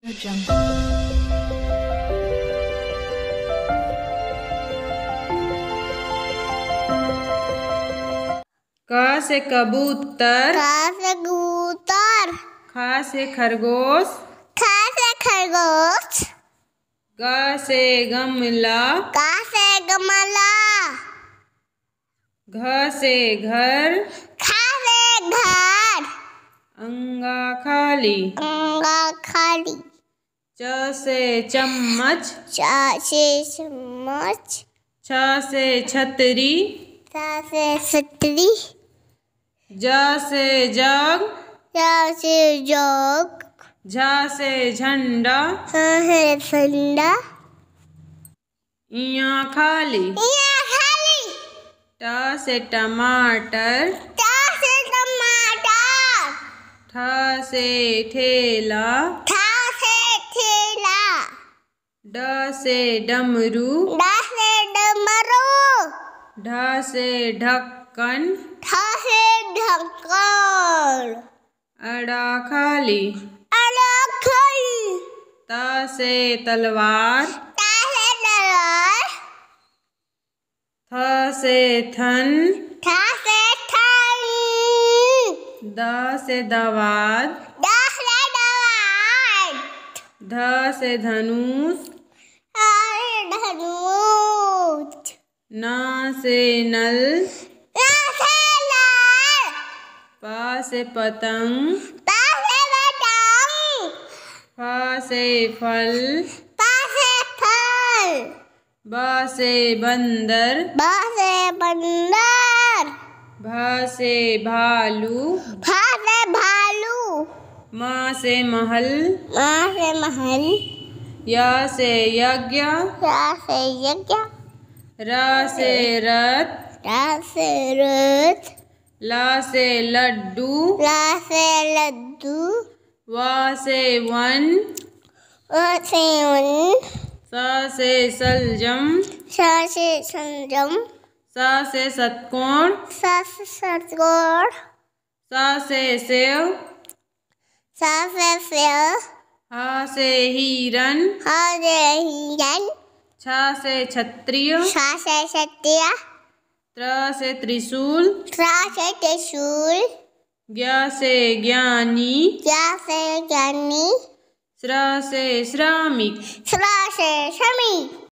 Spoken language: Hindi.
The क से कबूतर ख से कबूतर ख से खरगोश ख से खरगोश ग से गमला ग से गमला घ से घर ख से घर अंगा खाली अंगा खाली च से चम्मच छ से चम्मच छ से छतरी छ से छतरी ज से जग ज से जग झ से झंडा झ से झंडा इया खाली इया खाली ट से टमाटर ट से टमाटर ठ से ठेला ठ ड से डमरू ड से डमरू ढ से ढक्कन ढ से ढक्कन अड़ा खाली अड़ा खाली त से तलवार त से तलवार थ से थन थ से थन द से दवात द से दवात ध से धनुष नल पा से पतंग पा से पतंग फा से फल पा से फल बा से बंदर बा से बंदर भा से भालू भा से भालू मा से महल मा से महल या से यज्ञ या से यज्ञ से रथ र से रथ ल से लड्डू ला से लड्डू व से वन व से वन स से सलजम स से सलजम सा से सतकोण स से सतकोण स से सेव सा से सेव हा से हिरन हा से हिरन छ से क्षत्रिय छ से क्षत्रिय त्र से त्रिशूल त्र से त्रिशूल ज्ञ से ज्ञानी ज्ञ से ज्ञानी स्र से श्रमिक स्र से श्रमिक